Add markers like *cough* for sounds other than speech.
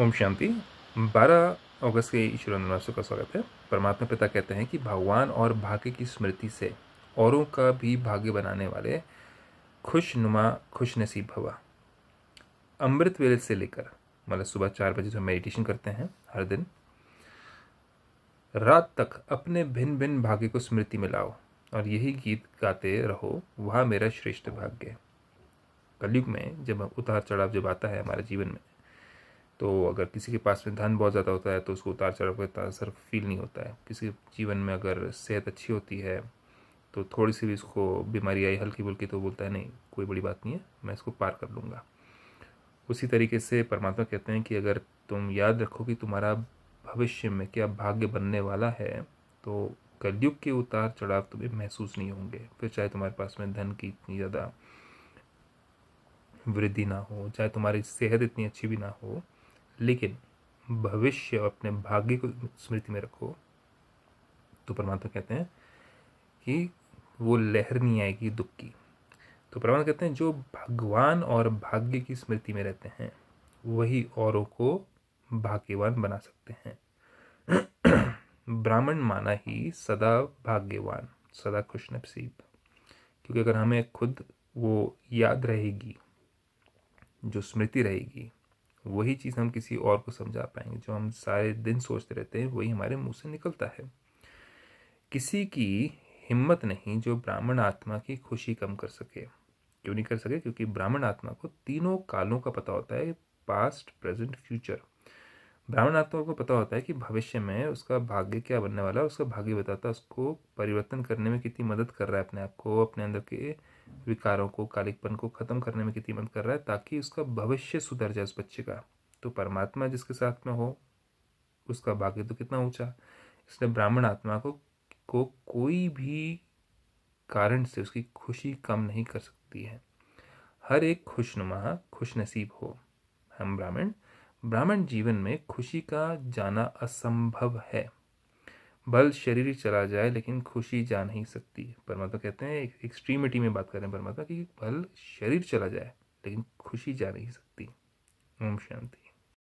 ओम शांति 12 अगस्त के ईश्वर अनुनाशों का स्वागत है परमात्मा पिता कहते हैं कि भगवान और भाग्य की स्मृति से औरों का भी भाग्य बनाने वाले खुशनुमा खुश नसीब भवा अमृत वेले से लेकर मतलब सुबह चार बजे जो मेडिटेशन करते हैं हर दिन रात तक अपने भिन्न भिन्न भाग्य को स्मृति में लाओ और यही गीत गाते रहो वह मेरा श्रेष्ठ भाग्य है कलयुग में जब उतार चढ़ाव जब आता है हमारे जीवन में तो अगर किसी के पास में धन बहुत ज़्यादा होता है तो उसको उतार चढ़ाव का असर फील नहीं होता है किसी जीवन में अगर सेहत अच्छी होती है तो थोड़ी सी भी उसको बीमारी आई हल्की बुल्की तो बोलता है नहीं कोई बड़ी बात नहीं है मैं इसको पार कर लूँगा उसी तरीके से परमात्मा कहते हैं कि अगर तुम याद रखो कि तुम्हारा भविष्य में क्या भाग्य बनने वाला है तो कलयुग के उतार चढ़ाव तुम्हें महसूस नहीं होंगे फिर चाहे तुम्हारे पास में धन की इतनी ज़्यादा वृद्धि ना हो चाहे तुम्हारी सेहत इतनी अच्छी भी ना हो लेकिन भविष्य और अपने भाग्य को स्मृति में रखो तो परमात्मा कहते हैं कि वो लहर नहीं आएगी दुख की तो परमात्मा कहते हैं जो भगवान और भाग्य की स्मृति में रहते हैं वही औरों को भाग्यवान बना सकते हैं *clears throat* ब्राह्मण माना ही सदा भाग्यवान सदा खुश नसीब क्योंकि अगर हमें खुद वो याद रहेगी जो स्मृति रहेगी वही चीज़ हम किसी और को समझा पाएंगे जो हम सारे दिन सोचते रहते हैं वही हमारे मुंह से निकलता है किसी की हिम्मत नहीं जो ब्राह्मण आत्मा की खुशी कम कर सके क्यों नहीं कर सके क्योंकि ब्राह्मण आत्मा को तीनों कालों का पता होता है पास्ट प्रेजेंट फ्यूचर ब्राह्मण आत्मा को पता होता है कि भविष्य में उसका भाग्य क्या बनने वाला है उसका भाग्य बताता है उसको परिवर्तन करने में कितनी मदद कर रहा है अपने आप को अपने अंदर के विकारों को कालिकपन को ख़त्म करने में कितनी मदद कर रहा है ताकि उसका भविष्य सुधर जाए उस बच्चे का तो परमात्मा जिसके साथ में हो उसका भाग्य तो कितना ऊंचा इसलिए ब्राह्मण आत्मा को को कोई भी कारण से उसकी खुशी कम नहीं कर सकती है हर एक खुशनुमा खुशनसीब हो हम ब्राह्मण ब्राह्मण जीवन में खुशी का जाना असंभव है बल शरीर चला जाए लेकिन खुशी जा नहीं सकती परमात्मा कहते हैं एक एक्सट्रीमिटी में बात कर रहे हैं परमात्मा कि बल शरीर चला जाए लेकिन खुशी जा नहीं सकती ओम शांति